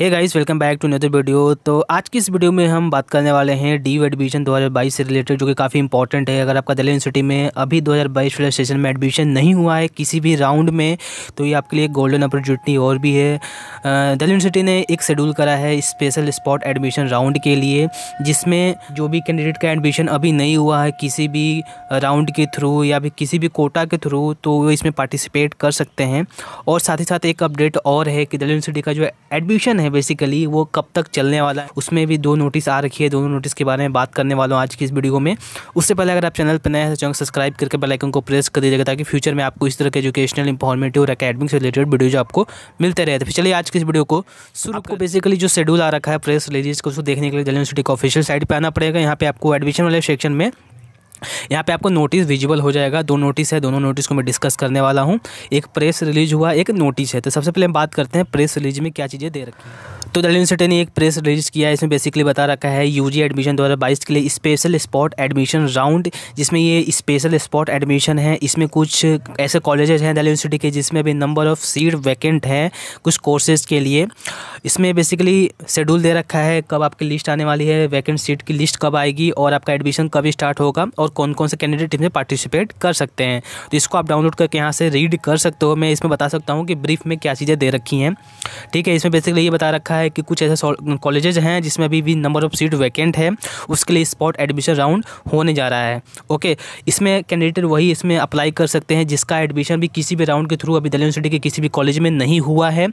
hey guys welcome back to another video तो आज की इस वीडियो में हम बात करने वाले हैं डी एडमिशन 2022 से रिलेटेड जो कि काफ़ी इंपॉर्टेंट है अगर आपका दिल्ली यूनिवर्सिटी में अभी 2022 फिलहाल सेशन में एडमिशन नहीं हुआ है किसी भी राउंड में तो ये आपके लिए गोल्डन अपॉर्चुनिटी और भी है दिल्ली यूनिवर्सिटी ने एक शेड्यूल करा है स्पेशल स्पॉट एडमिशन राउंड के लिए जिसमें जो भी कैंडिडेट का एडमिशन अभी नहीं हुआ है किसी भी राउंड के थ्रू या फिर किसी भी कोटा के थ्रू तो वो इसमें पार्टिसिपेट कर सकते हैं और साथ ही साथ एक अपडेट और है कि दिल्ली यूनिवर्सिटी का जो एडमिशन है हैं बेसिकली वो कब तक चलने वाला है उसमें भी दो नोटिस आ रखी है दोनों नोटिस के बारे में बात करने वाला हूँ आज की इस वीडियो में उससे पहले अगर आप चैनल पर नए हैं तो चैनल सब्सक्राइब करके बेलाइकन को प्रेस कर दीजिएगा ताकि फ्यूचर में आपको इस तरह के एजुकेशनल इंफॉर्मेटिव और अकेडमिक से रिलेटेड वीडियो आपको मिलते रहे थे तो चलिए आज की इस वीडियो को शुरू को बेसिकली जो शेड्यूल आ रखा है प्रेस रिलीज को उसको देखने के लिए जल्दी यूनिवर्सिटी ऑफिशियल साइट पर आना पड़ेगा यहाँ पे आपको एडमिशन वाले सेक्शन में यहाँ पे आपको नोटिस विजिबल हो जाएगा दो नोटिस है दोनों नोटिस को मैं डिस्कस करने वाला हूँ एक प्रेस रिलीज हुआ एक नोटिस है तो सबसे पहले हम बात करते हैं प्रेस रिलीज में क्या चीज़ें दे रखी हैं तो दिल्ली यूनिवर्सिटी ने एक प्रेस रिलीज किया है इसमें बेसिकली बता रखा है यूजी एडमिशन 2022 के लिए स्पेशल स्पॉट एडमिशन राउंड जिसमें ये स्पेशल स्पॉट एडमिशन है इसमें कुछ ऐसे कॉलेजेस हैं दिल्ली यूनिवर्सिटी के जिसमें अभी नंबर ऑफ सीट वैकेंट हैं कुछ कोर्सेज के लिए इसमें बेसिकली शेड्यूल दे रखा है कब आपकी लिस्ट आने वाली है वैकेंट सीट की लिस्ट कब आएगी और आपका एडमिशन कब स्टार्ट होगा और कौन कौन से कैंडिडेट इसमें पार्टिसिपेट कर सकते हैं तो इसको आप डाउनलोड करके यहाँ से रीड कर सकते हो मैं इसमें बता सकता हूँ कि ब्रीफ में क्या चीज़ें दे रखी हैं ठीक है इसमें बेसिकली ये बता रखा है है कि कुछ ऐसे कॉलेजेज हैं जिसमें अभी भी नंबर ऑफ सीट वैकेंट है उसके लिए स्पॉट एडमिशन राउंड होने जा रहा है ओके इसमें कैंडिडेट वही इसमें अप्लाई कर सकते हैं जिसका एडमिशन भी किसी भी राउंड के थ्रू अभी दिल्ली यूनिवर्सिटी के किसी भी कॉलेज में नहीं हुआ है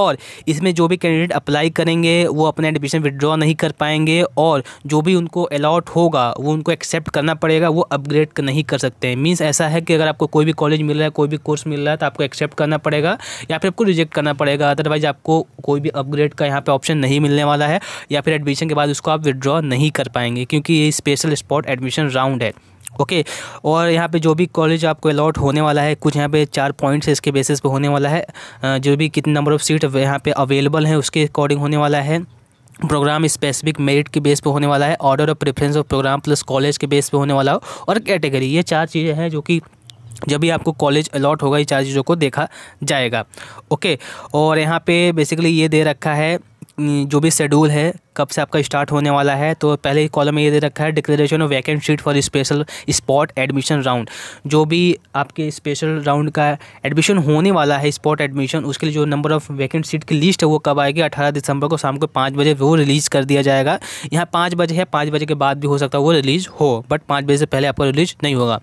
और इसमें जो भी कैंडिडेट अप्लाई करेंगे वो अपना एडमिशन विदड्रॉ नहीं कर पाएंगे और जो भी उनको अलाउट होगा वो उनको एक्सेप्ट करना पड़ेगा वो अपग्रेड नहीं कर सकते हैं मीन्स ऐसा है कि अगर आपको कोई भी कॉलेज मिल रहा है कोई भी कोर्स मिल रहा है तो आपको एक्सेप्ट करना पड़ेगा या फिर आपको रिजेक्ट करना पड़ेगा अदरवाइज आपको कोई भी अपग्रेड का आपका यहाँ पे ऑप्शन नहीं मिलने वाला है या फिर एडमिशन के बाद उसको आप विदड्रॉ नहीं कर पाएंगे क्योंकि ये स्पेशल स्पॉट एडमिशन राउंड है ओके okay, और यहाँ पे जो भी कॉलेज आपको अलाट होने वाला है कुछ यहाँ पे चार पॉइंट्स इसके बेसिस पे होने वाला है जो भी कितने नंबर ऑफ़ सीट यहाँ पे अवेलेबल हैं उसके अकॉर्डिंग होने वाला है प्रोग्राम स्पेसिफिक मेरिट के बेस पे होने वाला है order of preference of programme plus college के बेस पे होने वाला हो और कैटेगरी ये चार चीज़ें हैं जो कि जब भी आपको कॉलेज अलॉट होगा ये चार चीज़ों को देखा जाएगा ओके और यहाँ पे बेसिकली ये दे रखा है जो भी शेड्यूल है कब से आपका स्टार्ट होने वाला है तो पहले ही कॉलम में ये दे रखा है declaration of vacant seat for special spot admission round जो भी आपके स्पेशल राउंड का एडमिशन होने वाला है स्पॉट एडमिशन उसके लिए जो नंबर ऑफ वैकेंट सीट की लिस्ट है वो कब आएगी अठारह दिसंबर को शाम को पाँच बजे वो रिलीज़ कर दिया जाएगा यहाँ पाँच बजे है पाँच बजे के बाद भी हो सकता है वो रिलीज़ हो बट पाँच बजे से पहले आपका रिलीज़ नहीं होगा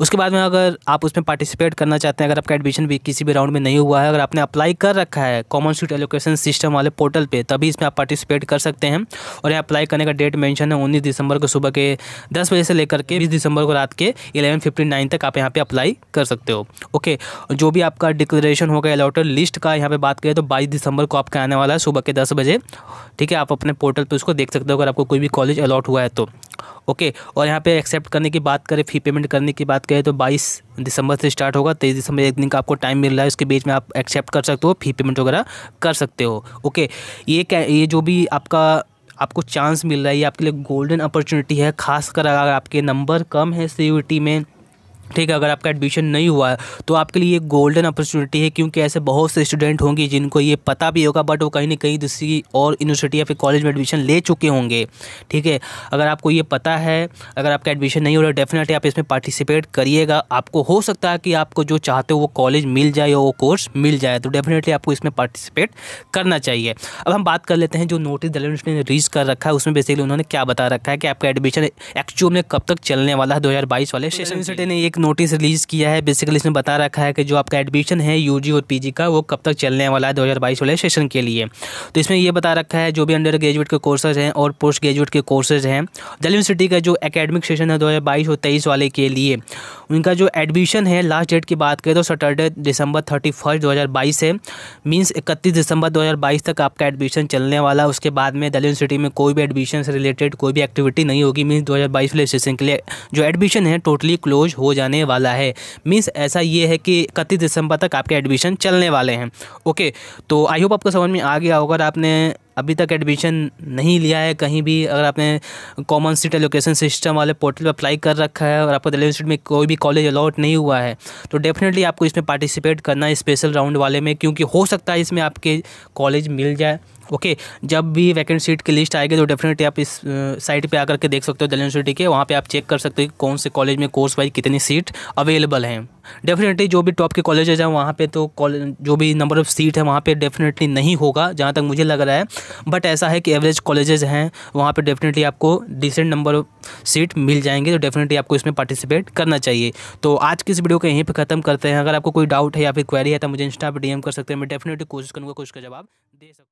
उसके बाद में अगर आप उसमें पार्टिसिपेट करना चाहते हैं अगर आपका एडमिशन भी किसी भी राउंड में नहीं हुआ है अगर आपने अप्लाई कर रखा है कॉमन सीट एलोकेशन सिस्टम वाले पोर्टल पर तभी इसमें आप पार्टिसिपेट कर सकते हैं हैं और यहाँ अप्लाई करने का डेट मेंशन है उन्नीस दिसंबर को सुबह के दस बजे से लेकर के बीस दिसंबर को रात के इलेवन फिफ्टी नाइन तक आप यहाँ पे अप्लाई कर सकते हो ओके जो भी आपका डिक्लेरेशन होगा अलॉटेड लिस्ट का यहाँ पे बात करें तो बाईस दिसंबर को आपका आने वाला है सुबह के दस बजे ठीक है आप अपने पोर्टल पे उसको देख सकते हो अगर आपको कोई भी कॉलेज अलॉट हुआ है तो ओके और यहाँ पे एक्सेप्ट करने की बात करें फी पेमेंट करने की बात करें तो 22 दिसंबर से स्टार्ट होगा तेईस दिसंबर एक दिन का आपको टाइम मिल रहा है उसके बीच में आप एक्सेप्ट कर सकते हो फी पेमेंट वगैरह कर सकते हो ओके ये क्या ये जो भी आपका आपको चांस मिल रहा है ये आपके लिए गोल्डन अपॉर्चुनिटी है खासकर अगर आपके नंबर कम है सी में ठीक है अगर आपका एडमिशन नहीं हुआ है तो आपके लिए एक गोल्डन अपॉर्चुनिटी है क्योंकि ऐसे बहुत से स्टूडेंट होंगे जिनको ये पता भी होगा बट वो कहीं ना कहीं दूसरी और यूनिवर्सिटी या फिर कॉलेज में एडमिशन ले चुके होंगे ठीक है अगर आपको ये पता है अगर आपका एडमिशन नहीं हो रहा डेफिनेटली आप इसमें पार्टिसिपेट करिएगा आपको हो सकता है कि आपको जो चाहते हो वो कॉलेज मिल जाए या वो कोर्स मिल जाए तो डेफिनेटली आपको इसमें पार्टिसिपेट करना चाहिए अब हम बात कर लेते हैं जो नोटिस दलर ने रीज कर रखा है उसमें बेसिकली उन्होंने क्या बता रखा है कि आपका एडमिशन एक्चुअल में कब तक चलने वाला है दो वाले तो सेशन ने एक नोटिस रिलीज़ किया है बेसिकली इसमें बता रखा है कि जो आपका एडमिशन है यू और पी का वो कब तक चलने वाला है दो वाले सेशन के लिए तो इसमें यह बता रखा है जो भी अंडर ग्रेजुएट के कोर्सेज हैं और पोस्ट ग्रेजुएट के कोर्सेज हैं दिल्ली यूनिवर्सिटी का जो एकेडमिक सेशन है दो और तेईस वाले के लिए उनका जो एडमिशन है लास्ट डेट की बात करें तो सैटरडे दिसंबर थर्टी फर्स्ट दो हज़ार बाईस है मीन्स इकतीस दिसंबर दो हज़ार बाईस तक आपका एडमिशन चलने वाला उसके बाद में दिल्ली यूनिवर्सिटी में कोई भी एडमिशन से रिलेटेड कोई भी एक्टिविटी नहीं होगी मीन्स दो हज़ार बाईस वाले सेशन के लिए जो एडमिशन है टोटली क्लोज हो जाए जाने वाला है मीन्स ऐसा ये है कि इकतीस दिसंबर तक आपके एडमिशन चलने वाले हैं ओके तो आई होप आपको समझ में आ गया होगा आपने अभी तक एडमिशन नहीं लिया है कहीं भी अगर आपने कॉमन सीट एलोकेशन सिस्टम वाले पोर्टल पर अप्लाई कर रखा है और आपको दिल्ली सीट में कोई भी कॉलेज अलॉट नहीं हुआ है तो डेफिनेटली आपको इसमें पार्टिसिपेट करना है स्पेशल राउंड वाले में क्योंकि हो सकता है इसमें आपके कॉलेज मिल जाए ओके जब भी वैकेंट सीट की लिस्ट आएगी तो डेफिनेटली आप इस साइट पे आकर के देख सकते हो दिल्ली यूनिवर्सिटी के वहाँ पे आप चेक कर सकते हो कि कौन से कॉलेज में कोर्स वाइज कितनी सीट अवेलेबल हैं डेफिनेटली जो भी टॉप के कॉलेजेज हैं वहाँ पे तो जो भी नंबर ऑफ़ सीट है वहाँ पे डेफिनेटली नहीं होगा जहाँ तक मुझे लग रहा है बट ऐसा है कि एवरेज कॉलेजेज हैं वहाँ पे डेफिनेटली आपको डिसेंट नंबर ऑफ सीट मिल जाएंगे तो डेफिनेटली आपको इसमें पार्टिसिपेट करना चाहिए तो आज की इस वीडियो को यहीं पर ख़त्म करते हैं अगर आपको कोई डाउट है या फिर क्वेरी है तो मुझे इंस्टा पर डी कर सकते हैं मैं डेफिनेटली कोशिश करूँगा कुछ का जवाब दे सकूँ